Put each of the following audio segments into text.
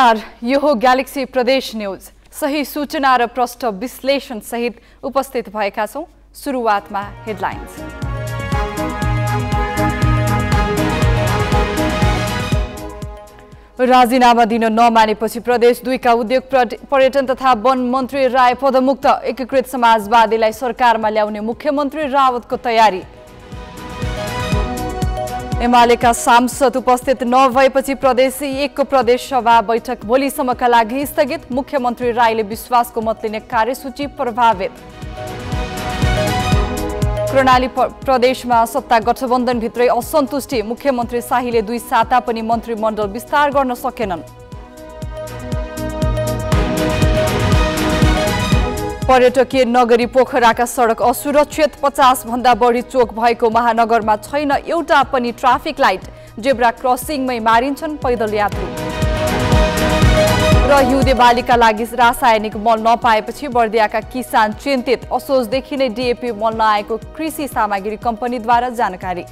नमस्कार यो हो ग्यालेक्सी प्रदेश न्युज सही सूचना र प्रष्ट विश्लेषण सहित उपस्थित भएका छौँ सुरुवातमा हेडलाइन्स राजीनामा दिन नमानेपछि प्रदेश दुईका उद्योग पर्यटन तथा वन मन्त्री राय पदमुक्त एकीकृत समाजवादीलाई सरकारमा ल्याउने मुख्यमन्त्री रावतको तयारी एमालेका सांसद उपस्थित नभएपछि प्रदेश एकको सभा बैठक भोलिसम्मका लागि स्थगित मुख्यमन्त्री राईले विश्वासको मत लिने कार्यसूची प्रभावित कर्णाली प्रदेशमा सत्ता गठबन्धनभित्रै असन्तुष्टि मुख्यमन्त्री शाहीले दुई साता पनि मन्त्रीमण्डल विस्तार गर्न सकेनन् पर्यटकीय नगरी पोखराका सडक असुरक्षित पचास भन्दा बढी चोक भएको महानगरमा छैन एउटा पनि ट्राफिक लाइट जेब्रा क्रसिङमै मारिन्छन् पैदल यात्रु र हिउँदे बालीका लागि रासायनिक मल नपाएपछि बर्दियाका किसान चिन्तित असोजदेखि नै डिएपी मल नआएको कृषि सामग्री कम्पनीद्वारा जानकारी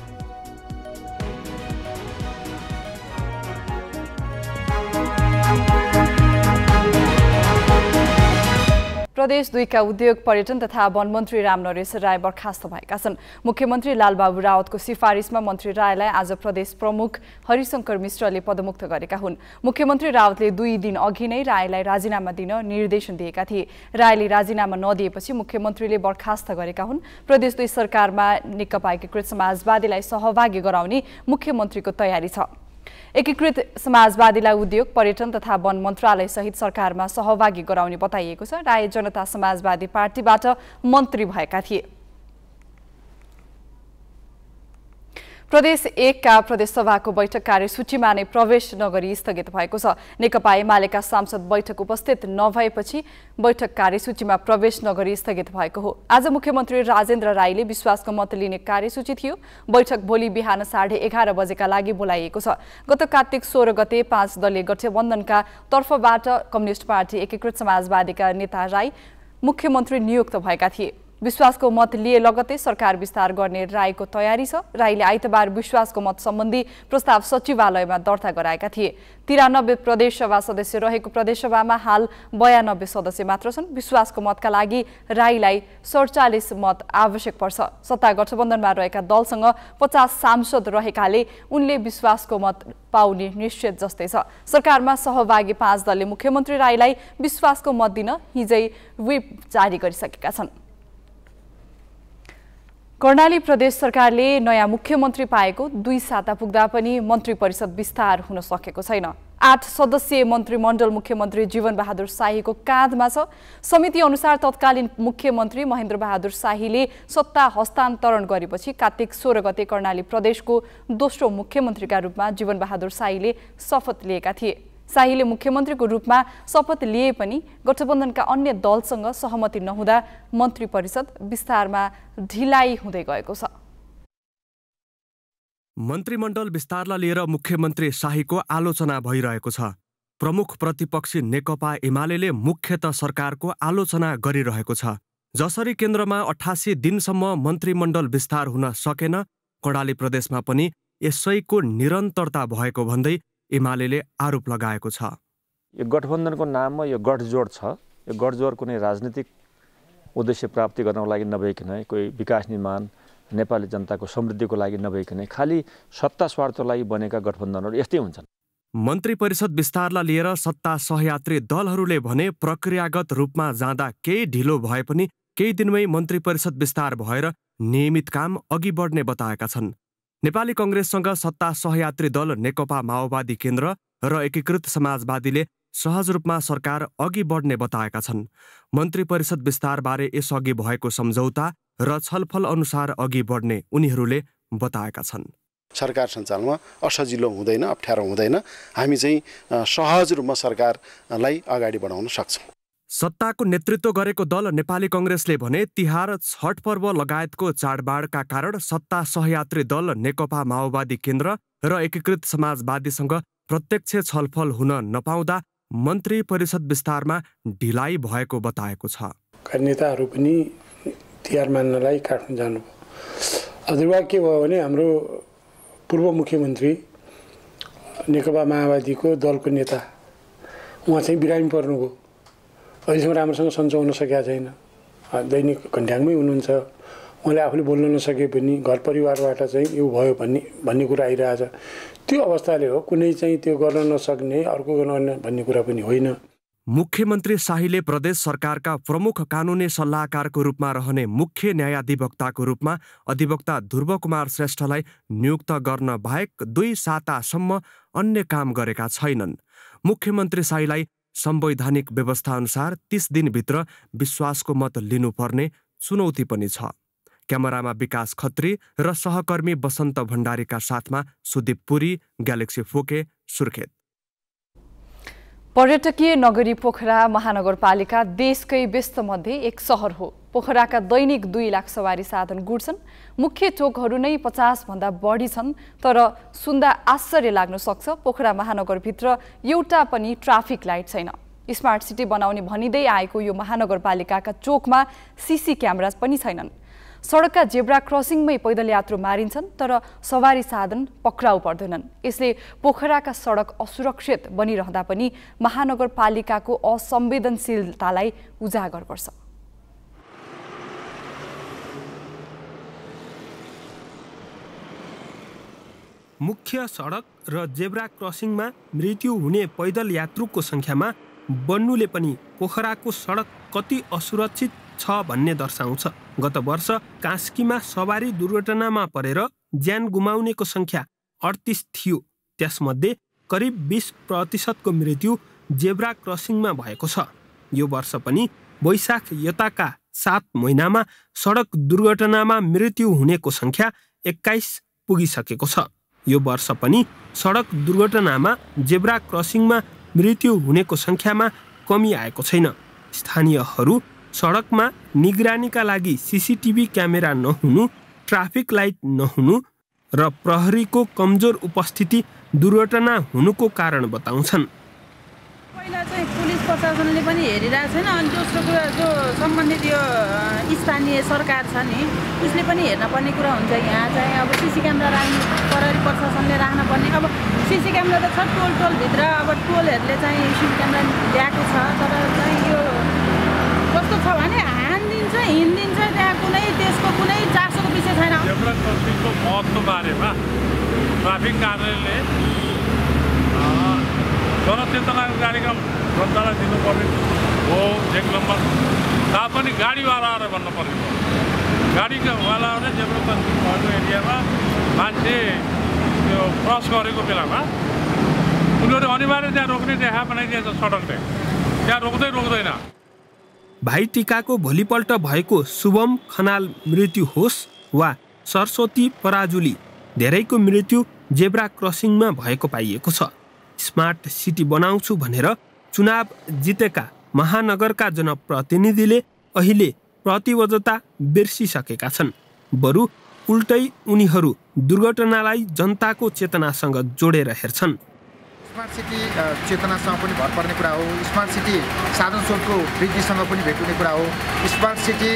प्रदेश दुईका उद्योग पर्यटन तथा वनमन्त्री मन्त्री रामनरेश राय बर्खास्त भएका छन् मुख्यमन्त्री लालबाबु रावतको सिफारिसमा मन्त्री रायलाई आज प्रदेश प्रमुख हरिशङ्कर मिश्रले पदमुक्त गरेका हुन् मुख्यमन्त्री रावतले दुई दिन अघि नै रायलाई राजीनामा दिन निर्देशन दिएका थिए रायले राजीनामा नदिएपछि मुख्यमन्त्रीले बर्खास्त गरेका हुन् प्रदेश दुई सरकारमा नेकपा एकीकृत समाजवादीलाई सहभागी गराउने मुख्यमन्त्रीको तयारी छ एकीकृत समाजवादीलाई उद्योग पर्यटन तथा वन मन्त्रालय सहित सरकारमा सहभागी गराउने बताइएको छ राय जनता समाजवादी पार्टीबाट मन्त्री भएका थिए प्रदेश एकका प्रदेशसभाको बैठक कार्यसूचीमा नै प्रवेश नगरी स्थगित भएको छ नेकपा एमालेका सांसद बैठक उपस्थित नभएपछि बैठक कार्यसूचीमा प्रवेश नगरी स्थगित भएको हो आज मुख्यमन्त्री राजेन्द्र राईले विश्वासको मत लिने कार्यसूची थियो बैठक भोलि बिहान साढे एघार बजेका लागि बोलाइएको छ गत कार्तिक सोह्र गते पाँच दलीय गठबन्धनका तर्फबाट कम्युनिस्ट पार्टी एकीकृत समाजवादीका नेता राई मुख्यमन्त्री नियुक्त भएका थिए विश्वासको मत लिए लगतै सरकार विस्तार गर्ने राईको तयारी छ राईले आइतबार विश्वासको मत सम्बन्धी प्रस्ताव सचिवालयमा दर्ता गराएका थिए तिरानब्बे प्रदेशसभा सदस्य रहेको प्रदेशसभामा हाल बयानब्बे सदस्य मात्र छन् विश्वासको मतका लागि राईलाई सडचालिस मत आवश्यक पर्छ सत्ता गठबन्धनमा रहेका दलसँग पचास सांसद रहेकाले उनले विश्वासको मत पाउने निश्चित जस्तै छ सरकारमा सहभागी पाँच दलले मुख्यमन्त्री राईलाई विश्वासको मत दिन हिजै विप जारी गरिसकेका छन् कर्णाली प्रदेश सरकारले नयाँ मुख्यमन्त्री पाएको दुई साता पुग्दा पनि मन्त्री परिषद विस्तार हुन सकेको छैन आठ सदस्यीय मन्त्रीमण्डल मुख्यमन्त्री जीवनबहादुर शाहीको काँधमा छ समिति अनुसार तत्कालीन मुख्यमन्त्री महेन्द्र बहादुर शाहीले सत्ता हस्तान्तरण गरेपछि कार्तिक सोह्र गते कर्णाली प्रदेशको दोस्रो मुख्यमन्त्रीका रूपमा जीवनबहादुर शाहीले शपथ लिएका थिए शाहीले मुख्यमन्त्रीको रूपमा शपथ लिए पनि गठबन्धनका अन्य दलसँग सहमति नहुँदा मन्त्री परिषद विस्तारमा ढिलाइ हुँदै गएको छ मन्त्रीमण्डल विस्तारलाई लिएर मुख्यमन्त्री शाहीको आलोचना भइरहेको छ प्रमुख प्रतिपक्षी नेकपा एमाले मुख्यत सरकारको आलोचना गरिरहेको छ जसरी केन्द्रमा अठासी दिनसम्म मन्त्रीमण्डल विस्तार हुन सकेन कडाली प्रदेशमा पनि यसैको निरन्तरता भएको भन्दै एमाले आरोप लगाएको छ यो गठबन्धनको नाममा यो गठजोड छ यो गठजोड कुनै राजनीतिक उद्देश्य प्राप्ति गर्नको लागि नभइकन कोही विकास निर्माण नेपाली जनताको समृद्धिको लागि नभइकन खालि सत्ता स्वार्थको लागि बनेका गठबन्धनहरू यस्तै हुन्छन् मन्त्री परिषद विस्तारलाई लिएर सत्ता सहयात्री दलहरूले भने प्रक्रियागत रूपमा जाँदा केही ढिलो भए पनि केही दिनमै मन्त्री परिषद विस्तार भएर नियमित काम अघि बढ्ने बताएका छन् नेपाली कङ्ग्रेससँग सत्ता सहयात्री दल नेकपा माओवादी केन्द्र र एकीकृत समाजवादीले सहज रूपमा सरकार अघि बढ्ने बताएका छन् मन्त्री परिषद विस्तारबारे यसअघि भएको सम्झौता र छलफल अनुसार अघि बढ्ने उनीहरूले बताएका छन् सरकार सञ्चालनमा असजिलो हुँदैन अप्ठ्यारो हुँदैन हामी चाहिँ सहज रूपमा सरकारलाई अगाडि बढाउन सक्छौँ सत्ताको नेतृत्व गरेको दल नेपाली कङ्ग्रेसले भने तिहार छठ पर्व लगायतको चाडबाडका कारण सत्ता सहयात्री दल नेकपा माओवादी केन्द्र र एकीकृत समाजवादीसँग प्रत्यक्ष छलफल हुन नपाउँदा मन्त्री परिषद विस्तारमा ढिलाइ भएको बताएको छ नेताहरू पनि तिहार मान्नलाई काठमाडौँ जानुभयो अदुवा के भयो भने हाम्रो पूर्व मुख्यमन्त्री नेकपा माओवादीको दलको नेता उहाँ चाहिँ बिरामी पर्नुभयो अहिलेसम्म राम्रोसँग सन्चाउन सकेका छैन दैनिक घन्ट्याङमै हुनुहुन्छ उहाँले आफूले बोल्न नसके पनि घर परिवारबाट चाहिँ यो भयो भन्ने भन्ने कुरा आइरहेछ त्यो अवस्थाले हो कुनै चाहिँ त्यो गर्न नसक्ने अर्को गर्न भन्ने कुरा पनि होइन मुख्यमन्त्री शाहीले प्रदेश सरकारका प्रमुख कानुनी सल्लाहकारको रूपमा रहने मुख्य न्यायाधिवक्ताको रूपमा अधिवक्ता ध्रुव कुमार श्रेष्ठलाई नियुक्त गर्न बाहेक दुई सातासम्म अन्य काम गरेका छैनन् मुख्यमन्त्री शाहीलाई संवैधानिक व्यवस्थाअनुसार तिस दिनभित्र विश्वासको मत लिनुपर्ने चुनौती पनि छ क्यामरामा विकास खत्री र सहकर्मी बसन्त भण्डारीका साथमा सुदीप पुरी ग्यालेक्सी फोके सुर्खेत पर्यटकीय नगरी पोखरा महानगरपालिका देशकै व्यस्तमध्ये एक सहर हो पोखराका दैनिक दुई लाख सवारी साधन गुड्छन् मुख्य चोकहरू नै पचासभन्दा बढी छन् तर सुन्दा आश्चर्य लाग्न सक्छ पोखरा महानगरभित्र एउटा पनि ट्राफिक लाइट छैन स्मार्ट सिटी बनाउने भनिँदै आएको यो महानगरपालिकाका चोकमा सिसी क्यामेरा पनि छैनन् सडकका जेब्रा क्रसिङमै पैदल यात्रु मारिन्छन् तर सवारी साधन पक्राउ पर्दैनन् यसले पोखराका सडक असुरक्षित बनिरहँदा पनि महानगरपालिकाको असंवेदनशीलतालाई उजागर गर्छ मुख्य सडक र जेब्रा क्रसिङमा मृत्यु हुने पैदल यात्रुको सङ्ख्यामा बन्नुले पनि पोखराको सडक कति असुरक्षित छ भन्ने दर्शाउँछ गत वर्ष कास्कीमा सवारी दुर्घटनामा परेर ज्यान गुमाउनेको सङ्ख्या अडतिस थियो त्यसमध्ये करिब बिस प्रतिशतको मृत्यु जेब्रा क्रसिङमा भएको छ यो वर्ष पनि वैशाख यताका सात महिनामा सडक दुर्घटनामा मृत्यु हुनेको सङ्ख्या एक्काइस पुगिसकेको छ यो वर्ष पनि सडक दुर्घटनामा जेब्रा क्रसिङमा मृत्यु हुनेको सङ्ख्यामा कमी आएको छैन स्थानीयहरू सडकमा निगरानीका लागि सिसिटिभी क्यामेरा नहुनु ट्राफिक लाइट नहुनु र प्रहरीको कमजोर उपस्थिति दुर्घटना हुनुको कारण बताउँछन् पहिला चाहिँ पुलिस प्रशासनले पनि हेरिरहेको छैन अनि दोस्रो कुरा जो सम्बन्धित यो स्थानीय सरकार छ नि उसले पनि हेर्न पर्ने कुरा हुन्छ यहाँ चाहिँ अब सिसी क्यामेरा राख्नु प्रहरी प्रशासनले राख्न पर्ने अब सिसी क्यामेरा त छ टोल टोलभित्र अब टोलहरूले चाहिँ सिसी क्यामेरा ल्याएको छ तर चाहिँ कस्तो छ भने हानिदिन्छ हिँडिदिन्छ त्यहाँ कुनै देशको कुनै चासोको विषय छैन बारेमा ट्राफिक कार्यालयले जनचेतनाको कार्यक्रम जनतालाई दिनुपर्ने हो एक नम्बर तापनि गाडीवाला भन्नु भन्नुपर्ने हो गाडीवालाहरूले डेभलपमेन्ट भएको एरियामा मान्छे त्यो क्रस गरेको बेलामा उनीहरू अनिवार्य त्यहाँ रोक्ने देखा बनाइदिएछ सडकले त्यहाँ रोक्दै रोक्दैन भाइटिकाको भोलिपल्ट भएको शुभम खनाल मृत्यु होस् वा सरस्वती पराजुली धेरैको मृत्यु जेब्रा क्रसिङमा भएको पाइएको छ स्मार्ट सिटी बनाउँछु भनेर चुनाव जितेका महानगरका जनप्रतिनिधिले अहिले प्रतिबद्धता बिर्सिसकेका छन् बरु उल्टै उनीहरू दुर्घटनालाई जनताको चेतनासँग जोडेर हेर्छन् स्मार्ट सिटी चेतनासँग पनि भर पर्ने कुरा हो स्मार्ट सिटी साधन स्रोतको वृद्धिसँग पनि भेट हुने कुरा हो स्मार्ट सिटी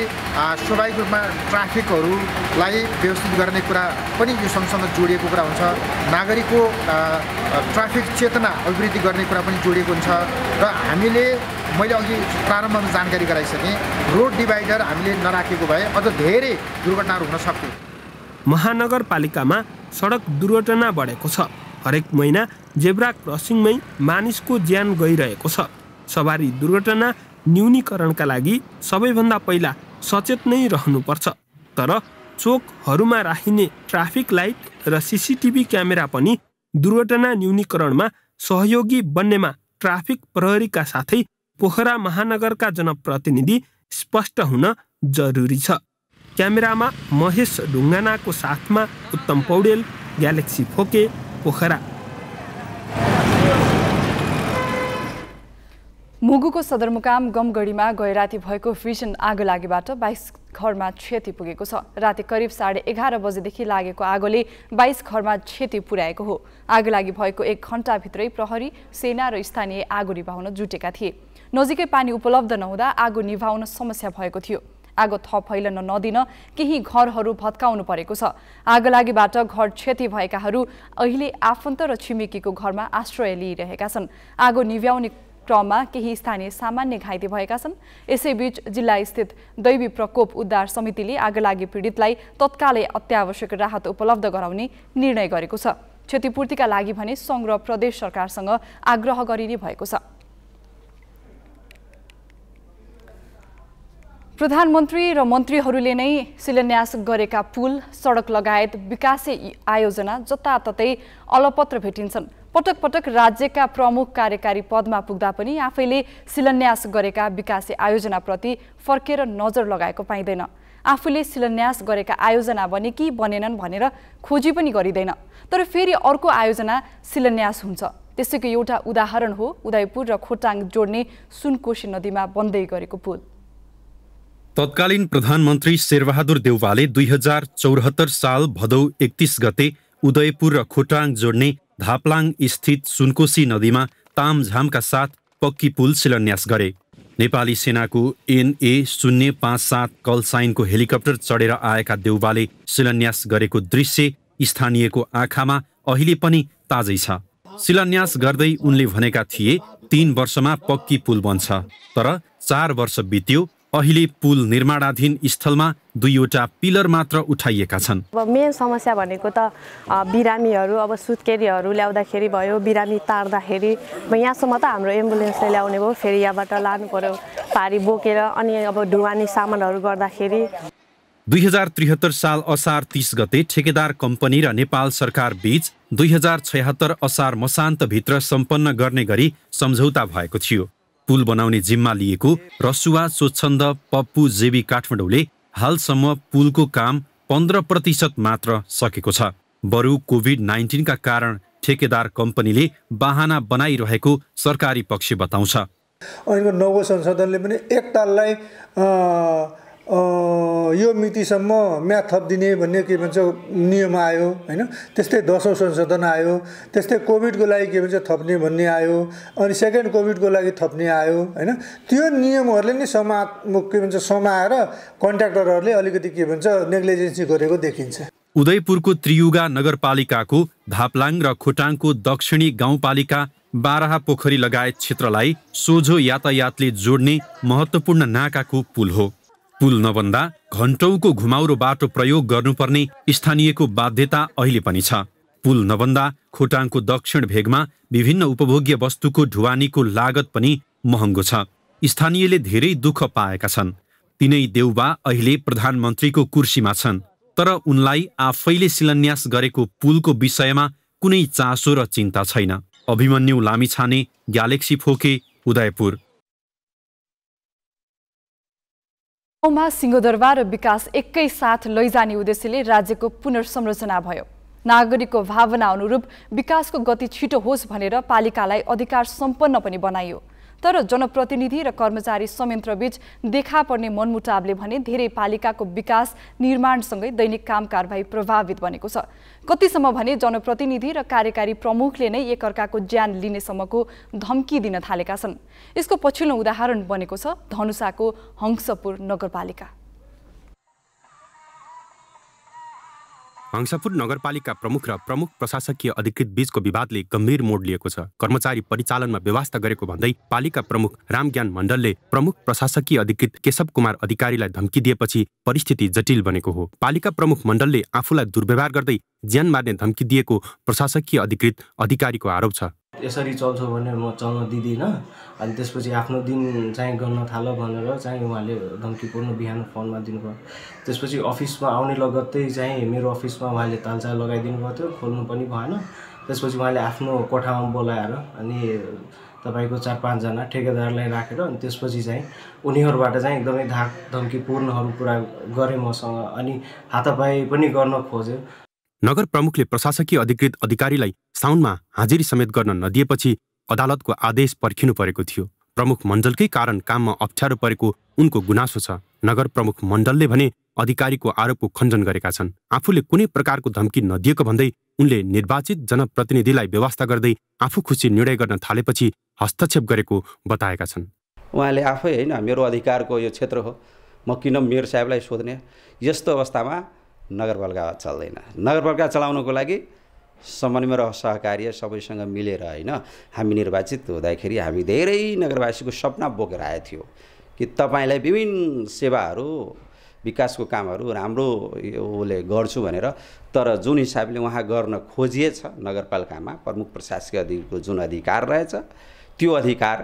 स्वाभाविक रूपमा ट्राफिकहरूलाई व्यवस्थित गर्ने कुरा पनि यो सँगसँग जोडिएको कुरा हुन्छ नागरिकको ट्राफिक चेतना अभिवृद्धि गर्ने कुरा पनि जोडिएको हुन्छ र हामीले मैले अघि प्रारम्भमा जानकारी गराइसकेँ रोड डिभाइडर हामीले नराखेको भए अझ धेरै दुर्घटनाहरू हुन सक्थ्यो महानगरपालिकामा सडक दुर्घटना बढेको छ हरेक महिना जेब्रा क्रसिङमै मानिसको ज्यान गइरहेको छ सवारी दुर्घटना न्यूनीकरणका लागि सबैभन्दा पहिला सचेत नै रहनुपर्छ तर चोकहरूमा राखिने ट्राफिक लाइट र सिसिटिभी क्यामेरा पनि दुर्घटना न्यूनीकरणमा सहयोगी बन्नेमा ट्राफिक प्रहरीका साथै पोखरा महानगरका जनप्रतिनिधि स्पष्ट हुन जरुरी छ क्यामेरामा महेश ढुङ्गानाको साथमा उत्तम पौडेल ग्यालेक्सी फोके पोखरा मुगुको सदरमुकाम गमगढीमा राति भएको भीषण आगो लागेबाट बाइस घरमा क्षति पुगेको छ राति करिब साढे एघार बजेदेखि लागेको आगोले बाइस घरमा क्षति पुर्याएको हो आगो लागि भएको एक घन्टाभित्रै प्रहरी सेना र स्थानीय आगो निभाउन जुटेका थिए नजिकै पानी उपलब्ध नहुँदा आगो निभाउन समस्या भएको थियो आगो थप फैलन नदिन केही घरहरू भत्काउनु परेको छ आगलागीबाट घर क्षति भएकाहरू अहिले आफन्त र छिमेकीको घरमा आश्रय लिइरहेका छन् आगो निभ्याउने क्रममा केही स्थानीय सामान्य घाइते भएका छन् यसैबीच जिल्ला स्थित दैवी प्रकोप उद्धार समितिले आगलागी पीडितलाई तत्कालै अत्यावश्यक राहत उपलब्ध गराउने निर्णय गरेको छ क्षतिपूर्तिका लागि भने सङ्ग्रह प्रदेश सरकारसँग आग्रह गरिने भएको छ प्रधानमन्त्री र मन्त्रीहरूले नै शिलान्यास गरेका पुल सडक लगायत विकासे आयोजना जताततै अलपत्र भेटिन्छन् पटक पटक राज्यका प्रमुख कार्यकारी पदमा पुग्दा पनि आफैले शिलान्यास गरेका विकासे आयोजनाप्रति फर्केर नजर लगाएको पाइँदैन आफूले शिलान्यास गरेका आयोजना बने कि बनेनन् भनेर खोजी पनि गरिँदैन तर फेरि अर्को आयोजना शिलान्यास हुन्छ त्यसैको एउटा उदाहरण हो उदयपुर र खोटाङ जोड्ने सुनकोशी नदीमा बन्दै गरेको पुल तत्कालीन प्रधानमन्त्री शेरबहादुर देउवाले दुई हजार चौहत्तर साल भदौ एकतिस गते उदयपुर र खोटाङ जोड्ने धापलाङ स्थित सुनकोशी नदीमा तामझामका साथ पक्की पुल शिलान्यास गरे नेपाली सेनाको एनए शून्य पाँच सात कलसाइनको हेलिकप्टर चढेर आएका देउवाले शिलान्यास गरेको दृश्य स्थानीयको आँखामा अहिले पनि ताजै छ शिलान्यास गर्दै उनले भनेका थिए तीन वर्षमा पक्की पुल बन्छ तर चार वर्ष बित्यो अहिले पुल निर्माणाधीन स्थलमा दुईवटा पिलर मात्र उठाइएका छन् अब मेन समस्या भनेको त बिरामीहरू अब सुत्केरीहरू ल्याउँदाखेरि भयो बिरामी तार्दाखेरि अब यहाँसम्म त हाम्रो एम्बुलेन्सले ल्याउने भयो फेरि यहाँबाट लानु पऱ्यो पारी बोकेर अनि अब ढुवानी सामानहरू गर्दाखेरि दुई हजार त्रिहत्तर साल असार तिस गते ठेकेदार कम्पनी र नेपाल सरकार बीच दुई हजार छयत्तर असार मसान्तभित्र सम्पन्न गर्ने गरी सम्झौता भएको थियो पुल बनाउने जिम्मा लिएको रसुवा स्वच्छन्द पप्पु जेबी काठमाडौँले हालसम्म पुलको काम पन्ध्र प्रतिशत मात्र सकेको छ बरु कोभिड नाइन्टिनका कारण ठेकेदार कम्पनीले बाहना बनाइरहेको सरकारी पक्ष बताउँछ अहिलेको नव संशोधनले पनि एक यो मितिसम्म म्याथ थपिदिने भन्ने के भन्छ नियम आयो होइन त्यस्तै दसौँ संशोधन आयो त्यस्तै कोभिडको लागि के भन्छ थप्ने भन्ने आयो अनि सेकेन्ड कोभिडको लागि थप्ने आयो होइन त्यो नियमहरूले नै समा के भन्छ समाएर कन्ट्र्याक्टरहरूले अलिकति के भन्छ नेग्लिजेन्सी गरेको देखिन्छ उदयपुरको त्रियुगा नगरपालिकाको धापलाङ र खोटाङको दक्षिणी गाउँपालिका बाराहा पोखरी लगायत क्षेत्रलाई सोझो यातायातले जोड्ने महत्त्वपूर्ण नाकाको पुल हो पुल नबन्दा घन्टौको घुमाउरो बाटो प्रयोग गर्नुपर्ने स्थानीयको बाध्यता अहिले पनि छ पुल नबन्दा खोटाङको दक्षिण भेगमा विभिन्न उपभोग्य वस्तुको ढुवानीको लागत पनि महँगो छ स्थानीयले धेरै दुःख पाएका छन् तिनै देउबा अहिले प्रधानमन्त्रीको कुर्सीमा छन् तर उनलाई आफैले शिलान्यास गरेको पुलको विषयमा कुनै चासो र चिन्ता छैन अभिमन्यु लामिछाने ग्यालेक्सी फोके उदयपुर गाउँमा सिंहदरबार र विकास साथ लैजाने उद्देश्यले राज्यको पुनर्संरचना भयो नागरिकको भावना अनुरूप विकासको गति छिटो होस् भनेर पालिकालाई अधिकार सम्पन्न पनि बनाइयो तर जनप्रतिनिधि र कर्मचारी संयन्त्रबीच देखा पर्ने मनमुटावले भने धेरै पालिकाको विकास निर्माणसँगै दैनिक काम कारवाही प्रभावित बनेको छ कतिसम्म भने जनप्रतिनिधि र कार्यकारी प्रमुखले नै एकअर्काको ज्यान लिनेसम्मको धम्की दिन थालेका छन् यसको पछिल्लो उदाहरण बनेको छ धनुषाको हंसपुर नगरपालिका हङसापुर नगरपालिका प्रमुख र प्रमुख प्रशासकीय अधिकृत बीचको विवादले गम्भीर मोड लिएको छ कर्मचारी परिचालनमा व्यवस्था गरेको भन्दै पालिका प्रमुख रामज्ञान मण्डलले प्रमुख प्रशासकीय अधिकृत केशव कुमार अधिकारीलाई धम्की दिएपछि परिस्थिति जटिल बनेको हो पालिका प्रमुख मण्डलले आफूलाई दुर्व्यवहार गर्दै ज्यान मार्ने धम्की दिएको प्रशासकीय अधिकृत अधिकारीको आरोप छ यसरी चल्छौ भने म चल्न दिँदिनँ अनि त्यसपछि आफ्नो दिन चाहिँ गर्न थाल भनेर चाहिँ उहाँले धम्कीपूर्ण बिहान फोनमा दिनुभयो त्यसपछि अफिसमा आउने लगत्तै चाहिँ मेरो अफिसमा उहाँले तालचा लगाइदिनु भएको थियो खोल्नु पनि भएन त्यसपछि उहाँले आफ्नो कोठामा बोलाएर अनि तपाईँको चार पाँचजना ठेकेदारलाई राखेर अनि त्यसपछि चाहिँ उनीहरूबाट चाहिँ एकदमै धाक धम्कीपूर्णहरू पुरा गरेँ मसँग अनि हातापाई पनि गर्न खोज्यो नगर प्रमुखले प्रशासकीय अधिकृत अधिकारीलाई साउनमा हाजिरी समेत गर्न नदिएपछि अदालतको आदेश पर्खिनु परेको थियो प्रमुख मण्डलकै कारण काममा अप्ठ्यारो परेको उनको गुनासो छ नगर प्रमुख मण्डलले भने अधिकारीको आरोपको खण्डन गरेका छन् आफूले कुनै प्रकारको धम्की नदिएको भन्दै उनले निर्वाचित जनप्रतिनिधिलाई व्यवस्था गर्दै आफू खुसी निर्णय गर्न थालेपछि हस्तक्षेप गरेको बताएका छन् उहाँले आफै होइन मेरो अधिकारको यो क्षेत्र हो म किन मेयर साहेबलाई सोध्ने यस्तो अवस्थामा नगरपालिका चल्दैन नगरपालिका चलाउनको लागि समन्वय र सहकार्य सबैसँग मिलेर होइन हामी निर्वाचित हुँदाखेरि हामी धेरै नगरवासीको सपना बोकेर आएको थियो कि तपाईँलाई विभिन्न सेवाहरू विकासको कामहरू राम्रो उसले गर्छु भनेर तर जुन हिसाबले उहाँ गर्न खोजिएछ नगरपालिकामा प्रमुख प्रशासकीय अधिको जुन अधिकार रहेछ त्यो अधिकार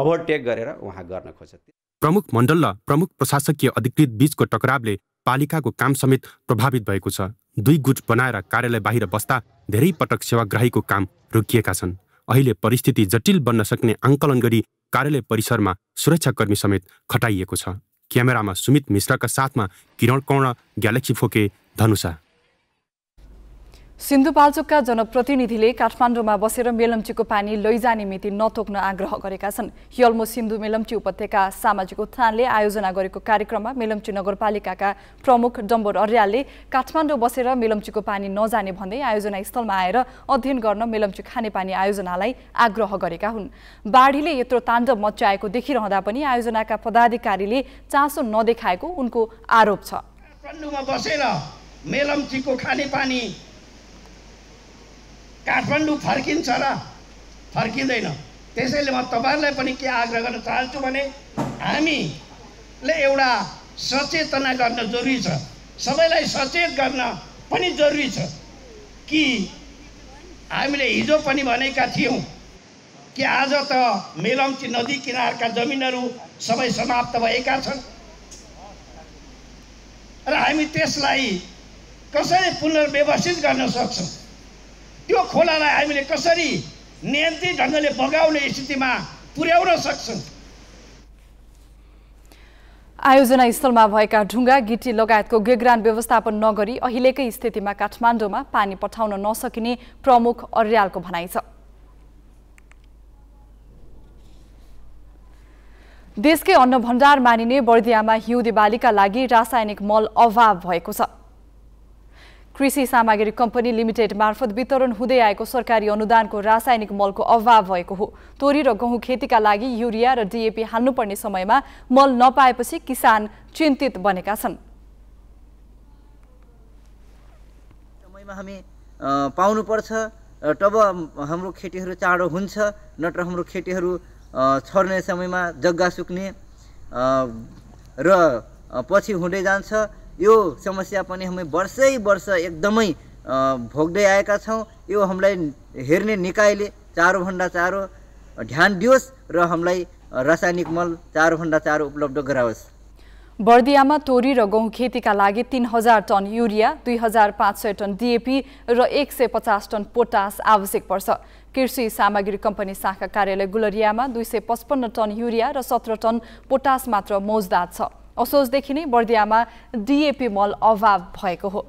ओभरटेक गरेर उहाँ गर्न खोज्छ प्रमुख मण्डल र प्रमुख प्रशासकीय अधिकृत बिचको टकरावले पालिकाको काम समेत प्रभावित भएको छ दुई गुट बनाएर कार्यालय बाहिर बस्दा धेरै पटक सेवाग्राहीको काम रोकिएका छन् अहिले परिस्थिति जटिल बन्न सक्ने आङ्कलन गरी कार्यालय परिसरमा सुरक्षाकर्मी समेत खटाइएको छ क्यामेरामा सुमित मिश्रका साथमा किरण कर्ण ग्यालेक्सी फोके धनुषा सिन्धुपाल्चोकका जनप्रतिनिधिले काठमाडौँमा बसेर मेलम्चीको पानी लैजाने मिति नतोक्न आग्रह गरेका छन् हियल्मो सिन्धु मेलम्ची उपत्यका सामाजिक उत्थानले आयोजना गरेको कार्यक्रममा मेलम्ची नगरपालिकाका प्रमुख डम्बर अर्यालले काठमाडौँ बसेर मेलम्चीको पानी नजाने भन्दै आयोजना स्थलमा आएर अध्ययन गर्न मेलम्ची खानेपानी आयोजनालाई आग्रह गरेका हुन् बाढीले यत्रो ताण्डव मचाएको देखिरहँदा पनि आयोजनाका पदाधिकारीले चासो नदेखाएको उनको आरोप छ मेलम्चीको खानेपानी काठमाडौँ फर्किन्छ र फर्किँदैन त्यसैले म तपाईँहरूलाई पनि के आग्रह गर्न चाहन्छु भने हामीले एउटा सचेतना गर्न जरुरी छ सबैलाई सचेत गर्न पनि जरुरी छ कि हामीले हिजो पनि भनेका थियौँ कि आज त मेलम्ची नदी किनारका जमिनहरू सबै समाप्त भएका छन् र हामी त्यसलाई कसरी पुनर्व्यवस्थित गर्न सक्छौँ यो खोलालाई हामीले कसरी नियन्त्रित ढङ्गले बगाउने स्थितिमा पुर्याउन सक्छौँ आयोजना स्थलमा भएका ढुङ्गा गिटी लगायतको गेग्रान व्यवस्थापन नगरी अहिलेकै स्थितिमा काठमाडौँमा पानी पठाउन नसकिने प्रमुख अर्यालको भनाइ छ देशकै अन्न भण्डार मानिने बर्दियामा हिउँदे बालीका लागि रासायनिक मल अभाव भएको छ कृषि सामग्री कम्पनी लिमिटेड मार्फत वितरण हुँदै आएको सरकारी अनुदानको रासायनिक मलको अभाव भएको हो तोरी र गहुँ खेतीका लागि युरिया र डिएपी हाल्नुपर्ने समयमा मल नपाएपछि किसान चिन्तित बनेका छन् समयमा हामी पाउनुपर्छ तब हाम्रो खेतीहरू चाँडो हुन्छ नत्र हाम्रो खेतीहरू छर्ने समयमा जग्गा सुक्ने र पछि हुँदै जान्छ यो समस्या पनि हामी वर्षै वर्ष एकदमै भोग्दै आएका छौँ यो हामीलाई हेर्ने निकायले चारोभन्दा चारो ध्यान दियोस् र हामीलाई रासायनिक मल चारोभन्दा चारो उपलब्ध गराओस् बर्दियामा तोरी र गहुँ खेतीका लागि तिन हजार टन युरिया दुई हजार पाँच सय टन डिएपी र एक सय पचास टन पोटास आवश्यक पर्छ कृषि सामग्री कम्पनी शाखा कार्यालय गुलरियामा दुई सय पचपन्न टन युरिया र सत्र टन पोटास मात्र मौजदात छ असोजदेखि नै बर्दियामा डिएपी मल अभाव भएको हो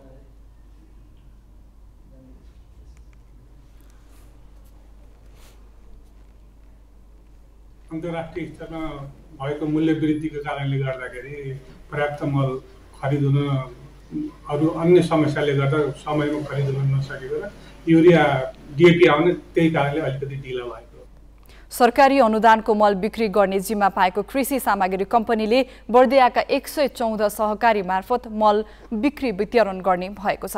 अन्तर्राष्ट्रिय स्तरमा भएको मूल्य वृद्धिको कारणले गर्दाखेरि पर्याप्त मल खरिद हुन अरू अन्य समस्याले गर्दा समयमा खरिद हुन नसकेको र युरिया डिएपी आउने त्यही कारणले अलिकति ढिलो भयो सरकारी अनुदानको मल बिक्री गर्ने जिम्मा पाएको कृषि सामग्री कम्पनीले बर्दियाका एक सय चौध सहकारी मार्फत मल बिक्री वितरण गर्ने भएको छ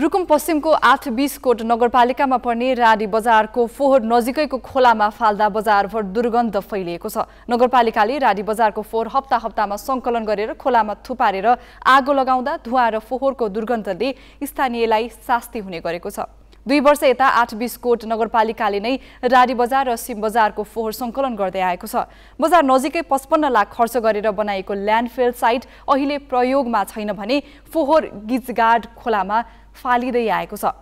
रुकुम पश्चिमको आठ बिसकोट नगरपालिकामा पर्ने राडी बजारको फोहोर नजिकैको खोलामा फाल्दा बजारभर दुर्गन्ध फैलिएको छ नगरपालिकाले राडी बजारको फोहोर हप्ता हप्तामा सङ्कलन गरेर खोलामा थुपारेर आगो लगाउँदा धुवा र फोहोरको दुर्गन्धले स्थानीयलाई शास्ति हुने गरेको छ दुई वर्ष यता आठ बिसकोट नगरपालिकाले नै राडी बजार र सिम बजारको फोहोर सङ्कलन गर्दै आएको छ बजार नजिकै पचपन्न लाख खर्च गरेर बनाएको ल्यान्डफेल साइट अहिले प्रयोगमा छैन भने फोहोर गिजगार्ड खोलामा फालिँदै आएको छ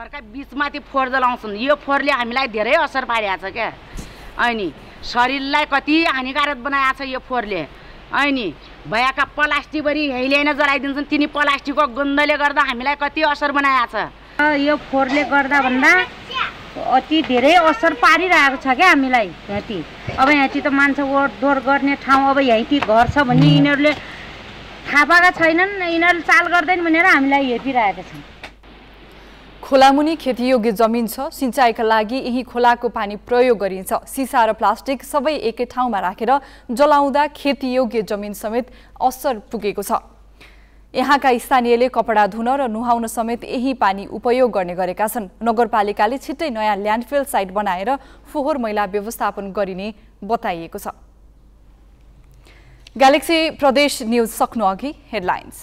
घरका बिचमाथि फोहोर जलाउँछन् यो फोहोरले हामीलाई धेरै असर पारिरहेको छ क्या अनि शरीरलाई कति हानिकारक बनाएको छ यो फोहोरले अनि भएका प्लास्टिकभरि हेलिएन जलाइदिन्छन् तिनी प्लास्टिकको गन्धले गर्दा हामीलाई कति असर बनाएको छ यो फोहोरले गर्दा भन्दा अति धेरै असर पारिरहेको छ क्या हामीलाई ती अब यहाँ ती त मान्छे ओहोरदोहोर गर्ने ठाउँ अब यहाँति घर छ भने यिनीहरूले थाहा पाएका छैनन् यिनीहरूले चाल गर्दैन भनेर हामीलाई हेपिरहेका छन् खोलामुनि खेतीयोग्य जमिन छ सिँचाइका लागि यही खोलाको पानी प्रयोग गरिन्छ सिसा र प्लास्टिक सबै एकै ठाउँमा राखेर जलाउँदा खेतीयोग्य जमिन समेत असर पुगेको छ यहाँका स्थानीयले कपडा धुन र नुहाउन समेत यही पानी उपयोग गर्ने गरेका छन् नगरपालिकाले छिट्टै नयाँ ल्यान्डफिल साइट बनाएर फोहोर मैला व्यवस्थापन गरिने बताइएको छ ग्यालेक्सी प्रदेश न्युज सक्नु अघि हेडलाइन्स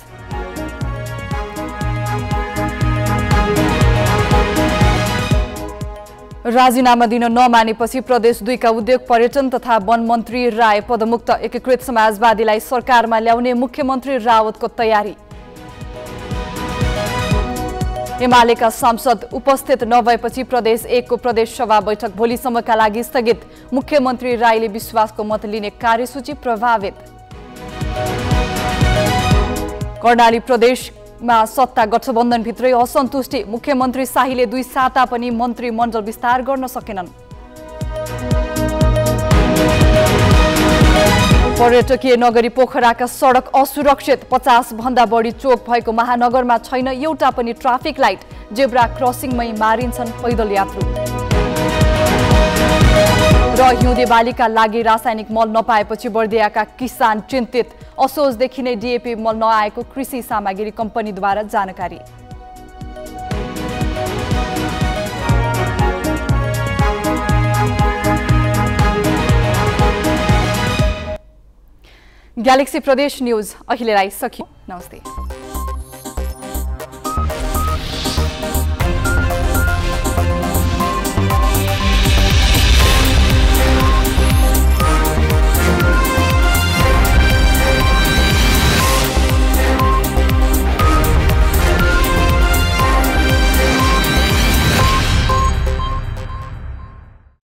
राजीनामा दिन नमानेपछि प्रदेश दुईका उद्योग पर्यटन तथा वन मन्त्री राय पदमुक्त एकीकृत समाजवादीलाई सरकारमा ल्याउने मुख्यमन्त्री रावतको तयारी एमालेका सांसद उपस्थित नभएपछि प्रदेश एकको प्रदेश सभा बैठक भोलिसम्मका लागि स्थगित मुख्यमन्त्री राईले विश्वासको मत लिने कार्यसूची प्रभावित कर्णाली प्रदेश मा सत्ता गठबन्धनभित्रै असन्तुष्टि मुख्यमन्त्री शाहीले दुई साता पनि मन्त्रीमण्डल विस्तार गर्न सकेनन् पर्यटकीय नगरी पोखराका सडक असुरक्षित भन्दा बढी चोक भएको महानगरमा छैन एउटा पनि ट्राफिक लाइट जेब्रा क्रसिङमै मारिन्छन् पैदल यात्रु र हिउँदे बालीका लागि रासायनिक मल नपाएपछि बर्दियाका किसान चिन्तित असोजदेखि नै डिएपी मल नआएको कृषि सामग्री कम्पनीद्वारा जानकारी ग्यालेक्सी प्रदेश न्युज अहिलेलाई सकियो नमस्ते